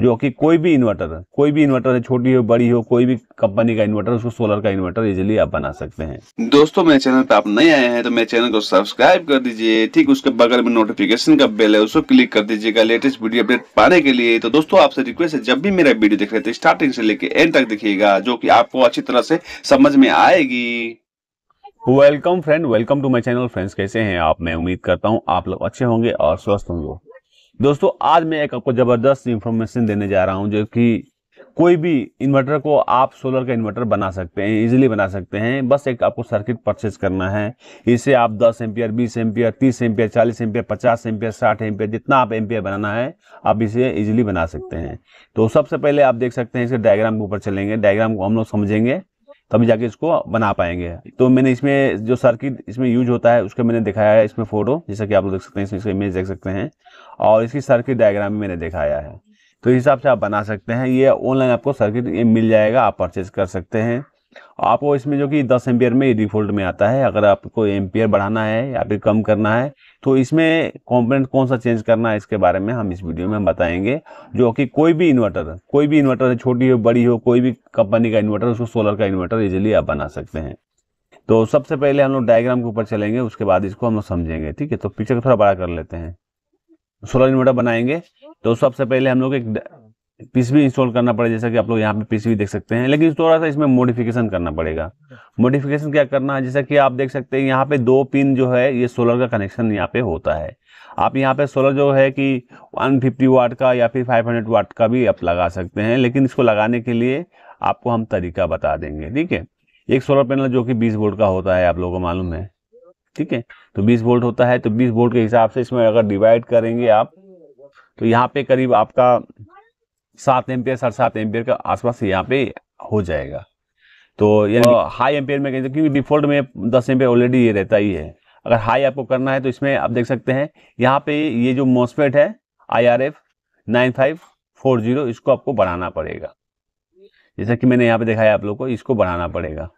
जो कि कोई भी इन्वर्टर कोई भी इन्वर्टर है छोटी हो बड़ी हो कोई भी कंपनी का इन्वर्टर उसको सोलर का इन्वर्टर इजिली आप बना सकते हैं दोस्तों मेरे चैनल पे आप नए आए हैं तो मेरे चैनल को सब्सक्राइब कर दीजिए ठीक उसके बगल में नोटिफिकेशन का बेल है उसको क्लिक कर दीजिएगा लेटेस्ट वीडियो अपडेट पाने के लिए तो दोस्तों आपसे रिक्वेस्ट है जब भी मेरा वीडियो देख रहे थे स्टार्टिंग तो से लेकर एंड तक देखिएगा जो की आपको अच्छी तरह से समझ में आएगी welcome friend welcome to my channel friends कैसे हैं आप मैं उम्मीद करता हूं आप लोग अच्छे होंगे और स्वस्थ होंगे दोस्तों आज मैं एक आपको ज़बरदस्त इन्फॉर्मेशन देने जा रहा हूं जो कि कोई भी इन्वर्टर को आप सोलर का इन्वर्टर बना सकते हैं इजीली बना सकते हैं बस एक आपको सर्किट परचेज करना है इसे आप 10 ampere 20 ampere 30 ampere 40 ampere 50 ampere 60 ampere जितना आप एम्पियर बनाना है आप इसे इजीली बना सकते हैं तो सबसे पहले आप देख सकते हैं इसे डायग्राम के ऊपर चलेंगे डायग्राम को हम लोग समझेंगे तभी जाके इसको बना पाएंगे तो मैंने इसमें जो सर्किट इसमें यूज होता है उसका मैंने दिखाया है इसमें फोटो जैसा कि आप लोग देख सकते हैं इसमें इसका इमेज देख सकते हैं और इसकी सर्किट डायग्राम मैंने दिखाया है तो हिसाब से आप बना सकते हैं ये ऑनलाइन आपको सर्किट ये मिल जाएगा आप परचेज कर सकते हैं आपको इसमें जो कि दस एम्पियर में डिफ़ॉल्ट में आता है अगर आपको एम्पियर बढ़ाना है या फिर कम करना है तो इसमें कॉम्पोनेंट कौन सा चेंज करना है इसके बारे में हम इस वीडियो में बताएंगे जो कि कोई भी इन्वर्टर कोई भी इन्वर्टर छोटी हो बड़ी हो कोई भी कंपनी का इन्वर्टर उसको सोलर का इन्वर्टर इजिली आप बना सकते हैं तो सबसे पहले हम लोग डायग्राम के ऊपर चलेंगे उसके बाद इसको हम लोग समझेंगे ठीक है तो पिक्चर थोड़ा बड़ा कर लेते हैं सोलर इन्वर्टर बनाएंगे तो सबसे पहले हम लोग एक पीस भी इंस्टॉल करना पड़ेगा जैसा कि आप लोग यहाँ पे पीसीबी भी देख सकते हैं लेकिन थोड़ा सा इसमें मॉडिफिकेशन करना पड़ेगा मॉडिफिकेशन क्या करना है जैसा कि आप देख सकते हैं यहाँ पे दो पिन जो है ये सोलर का कनेक्शन यहाँ पे होता है आप यहाँ पे सोलर जो है कि 150 वाट का या फिर 500 वाट का भी आप लगा सकते हैं लेकिन इसको लगाने के लिए आपको हम तरीका बता देंगे ठीक है एक सोलर पैनल जो कि बीस वोल्ट का होता है आप लोगों को मालूम है ठीक है तो बीस वोल्ट होता है तो बीस वोल्ट के हिसाब से इसमें अगर डिवाइड करेंगे आप तो यहाँ पे करीब आपका सात एम्पियर साढ़े सात एम्पियर का आसपास यहाँ पे हो जाएगा तो यानी हाई एम्पियर में कहते क्योंकि डिफॉल्ट में दस एम्पियर ऑलरेडी ये रहता ही है अगर हाई आपको करना है तो इसमें आप देख सकते हैं यहाँ पे ये जो मोसफेट है I R F nine five four zero इसको आपको बढ़ाना पड़ेगा जैसा कि मैंने यहाँ पे दिखाया आप लोग को इसको बढ़ाना पड़ेगा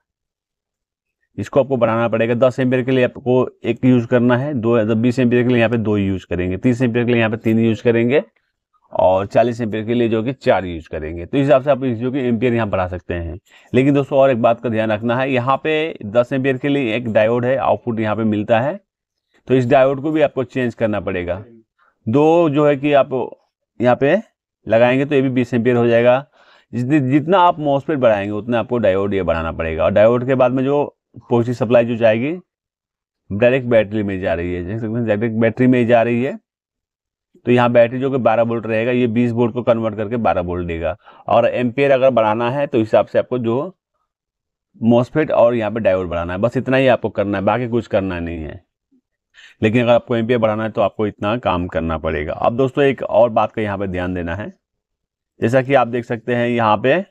इसको आपको बढ़ाना पड़ेगा दस एम्पियर के लिए आपको एक यूज करना है दो बीस एम्पियर के लिए यहाँ पे दो यूज करेंगे तीस एम्पियर के लिए यहाँ पे तीन यूज करेंगे और 40 एम्पियर के लिए जो कि चार यूज करेंगे तो इस हिसाब से आप जो कि एम्पियर यहाँ बढ़ा सकते हैं लेकिन दोस्तों और एक बात का ध्यान रखना है यहाँ पे 10 एम्पियर के लिए एक डायोड है आउटपुट यहाँ पे मिलता है तो इस डायोड को भी आपको चेंज करना पड़ेगा दो जो है कि आप यहाँ पे लगाएंगे तो ये भी बीस एम्पियर हो जाएगा जितना आप मोसपेट बढ़ाएंगे उतना आपको डायोड ये बढ़ाना पड़ेगा और डायोड के बाद में जो पॉजिटिव सप्लाई जो जाएगी डायरेक्ट बैटरी में जा रही है डायरेक्ट बैटरी में जा रही है तो यहाँ बैटरी जो कि 12 वोल्ट रहेगा ये 20 वोल्ट को कन्वर्ट करके 12 वोल्ट देगा और एम्पेयर अगर बढ़ाना है तो हिसाब से आपको जो मोसफेट और यहाँ पे डायोड बढ़ाना है बस इतना ही आपको करना है बाकी कुछ करना नहीं है लेकिन अगर आपको एम्पेयर बढ़ाना है तो आपको इतना काम करना पड़ेगा अब दोस्तों एक और बात का यहाँ पे ध्यान देना है जैसा कि आप देख सकते हैं यहाँ पे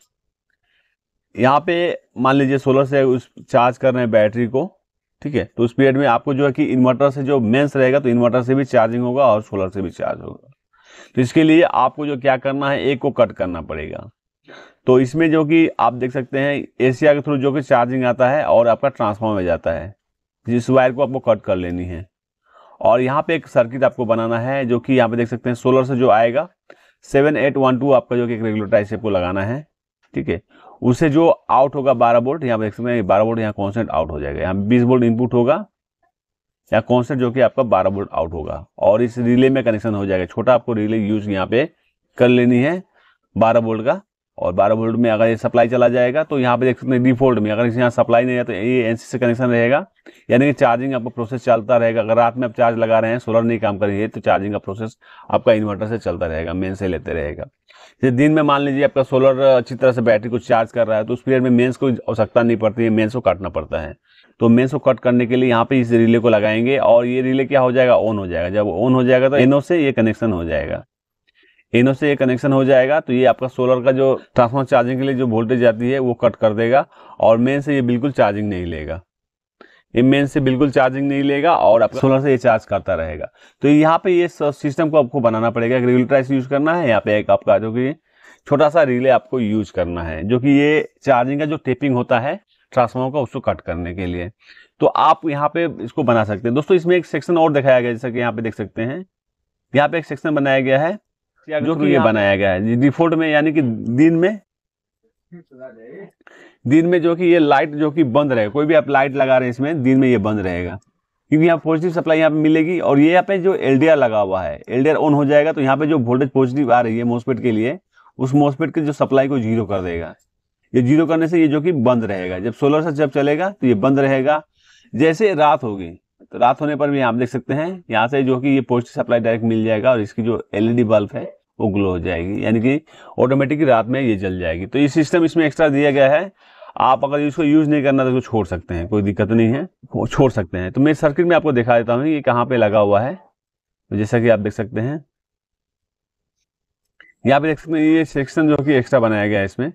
यहाँ पे मान लीजिए सोलर से उस चार्ज कर रहे हैं बैटरी को ठीक है तो उस पीरियड में आपको जो है कि इन्वर्टर से जो मेंस रहेगा तो इन्वर्टर से भी चार्जिंग होगा और सोलर से भी चार्ज होगा तो इसके लिए आपको जो क्या करना है एक को कट करना पड़ेगा तो इसमें जो कि आप देख सकते हैं एशिया के थ्रू जो कि चार्जिंग आता है और आपका ट्रांसफॉर्म में जाता है जिस वायर को आपको कट कर लेनी है और यहाँ पे एक सर्किट आपको बनाना है जो कि यहाँ पे देख सकते हैं सोलर से जो आएगा सेवन एट वन टू आपका जो कि एक रेगुलेटर इसे आपको लगाना है ठीक है उसे जो आउट होगा बारह बोल्ट यहाँ देख सकते हैं बारह बोल्ट यहाँ कॉन्सेंट आउट हो जाएगा यहाँ बीस बोल्ट इनपुट होगा या कॉन्सेंट जो कि आपका बारह बोल्ट आउट होगा और इस रिले में कनेक्शन हो जाएगा छोटा आपको रिले यूज यहाँ पे कर लेनी है बारह बोल्ट का और बारह वोल्ट में अगर ये सप्लाई चला जाएगा तो यहाँ पे देख सकते हैं डिफॉल्ट में अगर यहाँ सप्लाई नहीं है तो ये एन से कनेक्शन रहेगा यानी कि चार्जिंग आपका प्रोसेस चलता रहेगा अगर रात में आप चार्ज लगा रहे हैं सोलर नहीं काम करेंगे तो चार्जिंग का प्रोसेस आपका इन्वर्टर से चलता रहेगा मेन से लेते रहेगा जैसे दिन में मान लीजिए आपका सोलर अच्छी तरह से बैटरी को चार्ज कर रहा है तो उस पीरियड में मेन्स को आवश्यकता नहीं पड़ती है मेन्स को काटना पड़ता है तो मेन्स को कट करने के लिए यहाँ पे इस रिले को लगाएंगे और ये रिले क्या हो जाएगा ऑन हो जाएगा जब ऑन हो जाएगा तो एनओ से ये कनेक्शन हो जाएगा इनों से ये कनेक्शन हो जाएगा तो ये आपका सोलर का जो ट्रांसफार्मर चार्जिंग के लिए जो वोल्टेज आती है वो कट कर देगा और मेन से ये बिल्कुल चार्जिंग नहीं लेगा ये मेन से बिल्कुल चार्जिंग नहीं लेगा और आप सोलर से ये चार्ज करता रहेगा तो यहाँ पे ये सिस्टम को आपको बनाना पड़ेगा एक यूज करना है यहाँ पे एक आपका जो कि छोटा सा रिले आपको यूज करना है जो कि ये चार्जिंग का जो टेपिंग होता है ट्रांसफार्मर का उसको कट करने के लिए तो आप यहाँ पे इसको बना सकते हैं दोस्तों इसमें एक सेक्शन और दिखाया गया जैसा कि यहाँ पे देख सकते हैं यहाँ पे एक सेक्शन बनाया गया है जो कि ये बनाया गया है डिफॉल्ट में यानी कि दिन में दिन में जो कि ये लाइट जो कि बंद रहे कोई भी आप लाइट लगा रहे हैं इसमें दिन में ये बंद रहेगा क्योंकि यहाँ पॉजिटिव सप्लाई यहाँ पे मिलेगी और ये यहाँ पे जो एल लगा हुआ है एल ऑन हो जाएगा तो यहाँ पे जो वोल्टेज पॉजिटिव आ रही है मोसपेट के लिए उस मोसपेट की जो सप्लाई को जीरो कर देगा ये जीरो करने से ये जो कि बंद रहेगा जब सोलर से जब चलेगा तो ये बंद रहेगा जैसे रात होगी तो रात होने पर भी आप देख सकते हैं यहाँ से जो कि ये पोस्ट सप्लाई डायरेक्ट मिल जाएगा और इसकी जो एलईडी बल्ब e है वो ग्लो हो जाएगी यानी कि ऑटोमेटिक रात में ये जल जाएगी तो ये सिस्टम इसमें एक्स्ट्रा दिया गया है आप अगर इसको यूज़ नहीं करना तो इसको छोड़ सकते हैं कोई दिक्कत नहीं है वो छोड़ सकते हैं तो मैं सर्किट में आपको दिखा देता हूँ ये कहाँ पे लगा हुआ है तो जैसा कि आप देख सकते हैं यहाँ पे देख सकते हैं ये सेक्शन जो कि एक्स्ट्रा बनाया गया है इसमें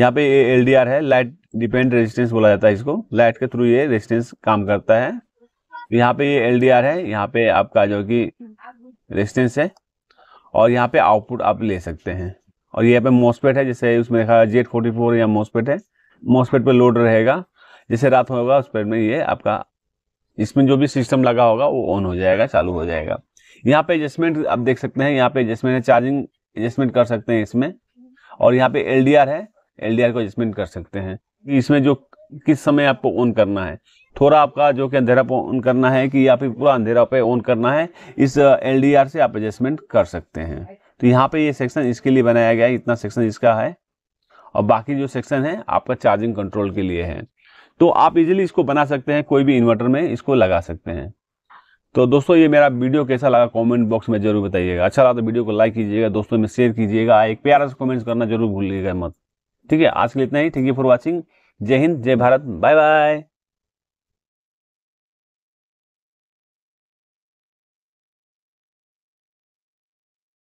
यहाँ पे ये एल है लाइट डिपेंड रेजिस्टेंस बोला जाता है इसको लाइट के थ्रू ये रेजिस्टेंस काम करता है यहाँ पे ये एल है यहाँ पे आपका जो कि रेजिस्टेंस है और यहाँ पे आउटपुट आप ले सकते हैं और यहाँ पे मोसपेट है जैसे उसमें देखा जेट फोर्टी फोर या मोसपेट है मोसपेट पे लोड रहेगा जैसे रात होगा उस पेट में ये आपका इसमें जो भी सिस्टम लगा होगा वो ऑन हो जाएगा चालू हो जाएगा यहाँ पे एडजस्टमेंट आप देख सकते हैं यहाँ पे एडजस्टमेंट है चार्जिंग एडजस्टमेंट कर सकते हैं इसमें और यहाँ पे एल है एल को एडजस्टमेंट कर सकते हैं इसमें जो किस समय आपको ऑन करना है थोड़ा आपका जो कि अंधेरा ऑन करना है कि या फिर पूरा अंधेरा पे ऑन करना है इस एल से आप एडजस्टमेंट कर सकते हैं तो यहाँ पे ये सेक्शन इसके लिए बनाया गया है इतना सेक्शन इसका है और बाकी जो सेक्शन है आपका चार्जिंग कंट्रोल के लिए है तो आप इजीली इसको बना सकते हैं कोई भी इन्वर्टर में इसको लगा सकते हैं तो दोस्तों ये मेरा वीडियो कैसा लगा कमेंट बॉक्स में जरूर बताइएगा अच्छा लगा तो वीडियो को लाइक कीजिएगा दोस्तों में शेयर कीजिएगा एक प्यारा से कमेंट्स करना जरूर भूलिएगा मत ठीक है आज के लिए इतना ही थैंक यू फॉर वॉचिंग जय हिंद जय भारत बाय बाय